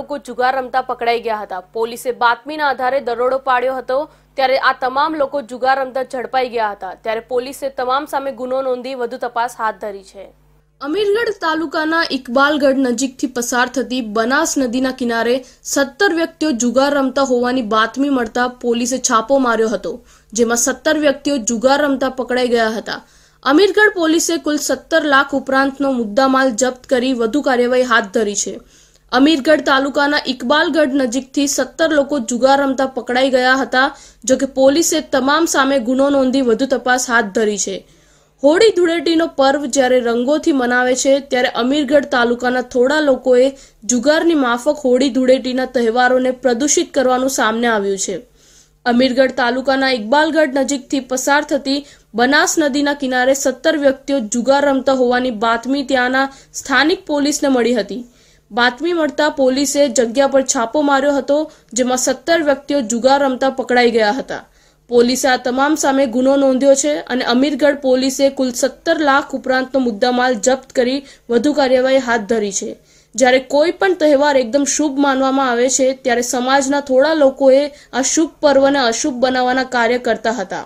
લોકો જુગાર રમતા પકડાઈ ગયા હતા પોલીસે બાતમીના આધારે દરોડો પાડ્યો હતો ત્યારે આ તમામ લોકો જુગાર રમતા ઝડપાઈ ગયા હતા ત્યારે પોલીસે તમામ સામે ગુનો નોંધી વધુ તપાસ હાથ ધરી છે અમીરગઢ તાલુકાના ઇકબાલગઢ નજીકથી પસાર થતી બનાસ નદીના કિનારે સત્તર વ્યક્તિઓ જુગાર રમતા હોવાની બાતમી મળતા પોલીસે છાપો માર્યો હતો જેમાં સત્તર વ્યક્તિઓ જુગાર રમતા પકડાઈ ગયા હતા અમીરગઢ પોલીસે કુલ સત્તર લાખ ઉપરાંતનો મુદ્દામાલ જપ્ત કરી વધુ કાર્યવાહી હાથ ધરી છે અમીરગઢ તાલુકાના ઇકબાલગઢ નજીકથી સત્તર લોકો જુગાર રમતા પકડાઈ ગયા હતા જોકે પોલીસે તમામ સામે ગુનો નોંધી વધુ તપાસ હાથ ધરી છે હોળી ધૂળેટીનો પર્વ જ્યારે રંગોથી મનાવે છે ત્યારે અમીરગઢ તાલુકાના થોડા લોકોએ જુગારની માફક હોળી ધૂળેટીના તહેવારોને પ્રદૂષિત કરવાનું સામને આવ્યું છે અમીરગઢ તાલુકાના ઇકબાલગઢ નજીકથી પસાર થતી બનાસ નદીના કિનારે સત્તર વ્યક્તિઓ જુગાર રમતા હોવાની બાતમી ત્યાંના સ્થાનિક પોલીસને મળી હતી બાતમી મળતા પોલીસે જગ્યા પર છાપો માર્યો હતો જેમાં સત્તર વ્યક્તિઓ જુગાર રમતા પકડાઈ ગયા હતા પોલીસે આ તમામ સામે ગુનો નોંધ્યો છે અને અમીરગઢ પોલીસે કુલ સત્તર લાખ ઉપરાંતનો મુદ્દામાલ જપ્ત કરી વધુ કાર્યવાહી હાથ ધરી છે જ્યારે કોઈ પણ તહેવાર એકદમ શુભ માનવામાં આવે છે ત્યારે સમાજના થોડા લોકોએ આ શુભ પર્વને અશુભ બનાવવાના કાર્ય કરતા હતા